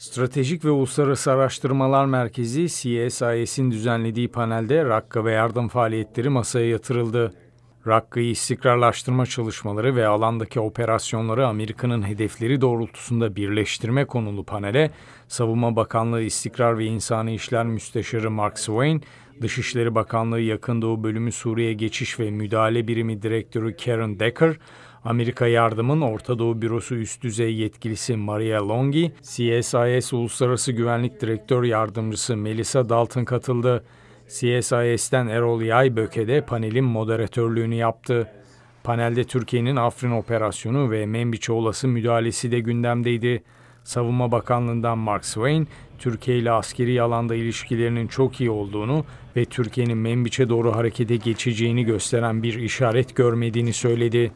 Stratejik ve Uluslararası Araştırmalar Merkezi CSIS'in düzenlediği panelde Rakka ve yardım faaliyetleri masaya yatırıldı. Rakka'yı istikrarlaştırma çalışmaları ve alandaki operasyonları Amerika'nın hedefleri doğrultusunda birleştirme konulu panele Savunma Bakanlığı İstikrar ve İnsani İşler Müsteşarı Mark Swain, Dışişleri Bakanlığı Yakın Doğu Bölümü Suriye Geçiş ve Müdahale Birimi Direktörü Karen Decker, Amerika Yardım'ın Orta Doğu Bürosu üst düzey yetkilisi Maria Longhi, CSIS Uluslararası Güvenlik Direktör Yardımcısı Melissa Dalton katıldı. CSIS'ten Erol Yayböke de panelin moderatörlüğünü yaptı. Panelde Türkiye'nin Afrin operasyonu ve Membiç'e olası müdahalesi de gündemdeydi. Savunma Bakanlığından Mark Swain, Türkiye ile askeri alanda ilişkilerinin çok iyi olduğunu ve Türkiye'nin Membiç'e doğru harekete geçeceğini gösteren bir işaret görmediğini söyledi.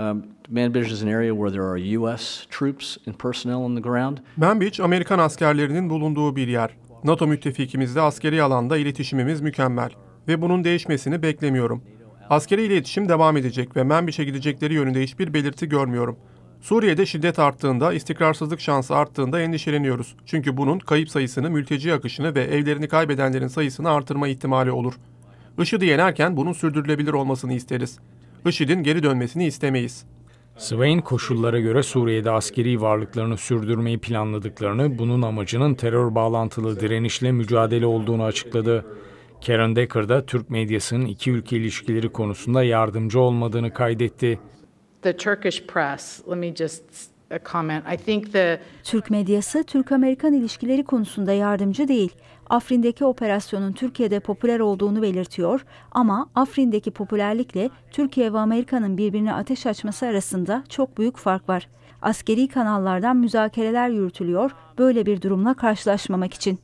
Um, Manbij is an area where there are US troops and personnel on the ground. Manbij Amerikan askerlerinin bulunduğu bir yer. NATO müttefikimizle askeri alanda iletişimimiz mükemmel ve bunun değişmesini beklemiyorum. Askeri iletişim devam edecek ve Manbij'e gidecekleri yönünde hiçbir belirti görmüyorum. Suriye'de şiddet arttığında, istikrarsızlık şansı arttığında endişeleniyoruz. Çünkü bunun kayıp sayısını, mülteci akışını ve evlerini kaybedenlerin sayısını artırma ihtimali olur. IŞİD'i yenerken bunun sürdürülebilir olmasını isteriz. IŞİD'in geri dönmesini istemeyiz. Swain koşullara göre Suriye'de askeri varlıklarını sürdürmeyi planladıklarını, bunun amacının terör bağlantılı direnişle mücadele olduğunu açıkladı. Karen Decker da Türk medyasının iki ülke ilişkileri konusunda yardımcı olmadığını kaydetti. The Turkish press, let me just Türk medyası Türk-Amerikan ilişkileri konusunda yardımcı değil. Afrin'deki operasyonun Türkiye'de popüler olduğunu belirtiyor ama Afrin'deki popülerlikle Türkiye ve Amerika'nın birbirine ateş açması arasında çok büyük fark var. Askeri kanallardan müzakereler yürütülüyor böyle bir durumla karşılaşmamak için.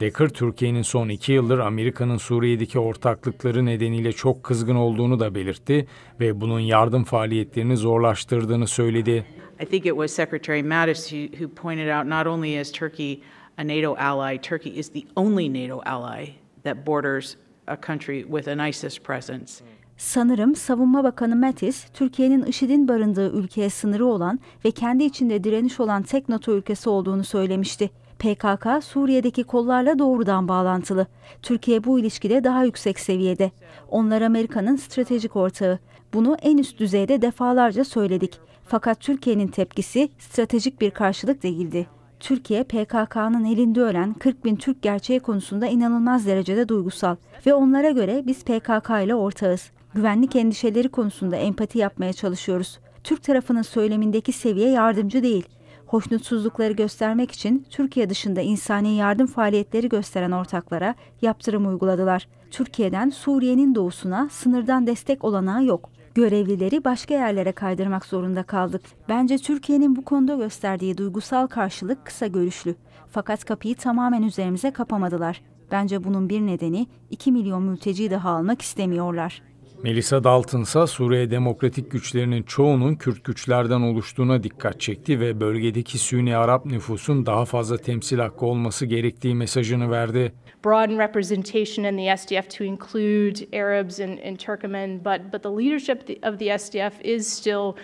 Decker, Türkiye'nin son iki yıldır Amerika'nın Suriye'deki ortaklıkları nedeniyle çok kızgın olduğunu da belirtti ve bunun yardım faaliyetlerini zorlaştırdığını söyledi. I think it was Secretary Mattis who pointed out not only is Turkey a NATO ally, Turkey is the only NATO ally that borders a country with an ISIS presence. Sanırım Savunma Bakanı Mattis, Türkiye'nin IŞİD'in barındığı ülkeye sınırı olan ve kendi içinde direniş olan tek NATO ülkesi olduğunu söylemişti. PKK Suriye'deki kollarla doğrudan bağlantılı. Türkiye bu ilişkide daha yüksek seviyede. Onlar Amerika'nın stratejik ortağı. Bunu en üst düzeyde defalarca söyledik. Fakat Türkiye'nin tepkisi stratejik bir karşılık değildi. Türkiye PKK'nın elinde ölen 40 bin Türk gerçeği konusunda inanılmaz derecede duygusal ve onlara göre biz PKK ile ortağız. Güvenlik endişeleri konusunda empati yapmaya çalışıyoruz. Türk tarafının söylemindeki seviye yardımcı değil. Hoşnutsuzlukları göstermek için Türkiye dışında insani yardım faaliyetleri gösteren ortaklara yaptırım uyguladılar. Türkiye'den Suriye'nin doğusuna sınırdan destek olanağı yok. Görevlileri başka yerlere kaydırmak zorunda kaldık. Bence Türkiye'nin bu konuda gösterdiği duygusal karşılık kısa görüşlü. Fakat kapıyı tamamen üzerimize kapamadılar. Bence bunun bir nedeni 2 milyon mülteci daha almak istemiyorlar. Melissa Dalton ise Suriye demokratik güçlerinin çoğunun Kürt güçlerden oluştuğuna dikkat çekti ve bölgedeki Sünni Arap nüfusun daha fazla temsil hakkı olması gerektiği mesajını verdi. Broaden representation in the SDF to include Arabs and, and Turkmen, but but the leadership of the SDF is still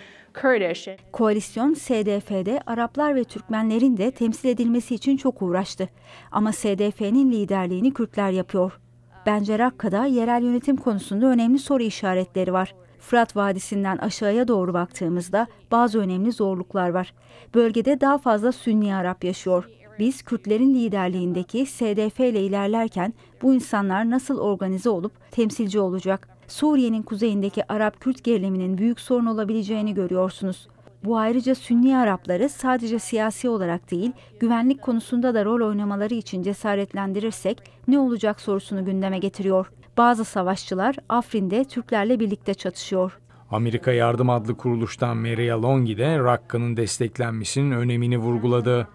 Koalisyon SDF'de Araplar ve Türkmenlerin de temsil edilmesi için çok uğraştı. Ama SDF'nin liderliğini Kürtler yapıyor. Bence Rakka'da yerel yönetim konusunda önemli soru işaretleri var. Fırat Vadisi'nden aşağıya doğru baktığımızda bazı önemli zorluklar var. Bölgede daha fazla Sünni Arap yaşıyor. Biz Kürtlerin liderliğindeki SDF ile ilerlerken bu insanlar nasıl organize olup temsilci olacak? Suriye'nin kuzeyindeki Arap-Kürt geriliminin büyük sorun olabileceğini görüyorsunuz. Bu ayrıca Sünni Arapları sadece siyasi olarak değil, güvenlik konusunda da rol oynamaları için cesaretlendirirsek ne olacak sorusunu gündeme getiriyor. Bazı savaşçılar Afrin'de Türklerle birlikte çatışıyor. Amerika Yardım adlı kuruluştan Maria Longi de Rakka'nın desteklenmesinin önemini vurguladı.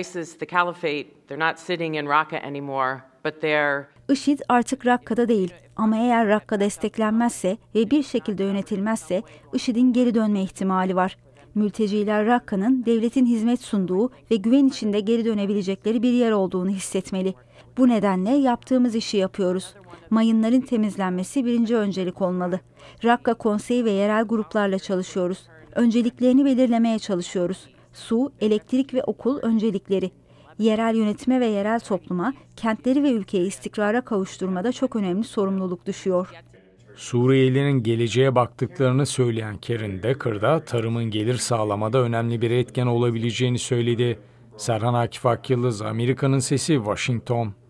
ISIS, the caliphate, they're not sitting in Raqqa anymore, but they're IŞİD artık Rakka'da değil ama eğer Rakka desteklenmezse ve bir şekilde yönetilmezse IŞİD'in geri dönme ihtimali var mülteciler Rakka'nın devletin hizmet sunduğu ve güven içinde geri dönebilecekleri bir yer olduğunu hissetmeli. Bu nedenle yaptığımız işi yapıyoruz. Mayınların temizlenmesi birinci öncelik olmalı. Rakka konseyi ve yerel gruplarla çalışıyoruz. Önceliklerini belirlemeye çalışıyoruz. Su, elektrik ve okul öncelikleri. Yerel yönetime ve yerel topluma, kentleri ve ülkeyi istikrara kavuşturmada çok önemli sorumluluk düşüyor. Suriyelinin geleceğe baktıklarını söyleyen Kerin Dekır'da tarımın gelir sağlamada önemli bir etken olabileceğini söyledi. Serhan Akif Akyıldız, Amerika'nın Sesi, Washington.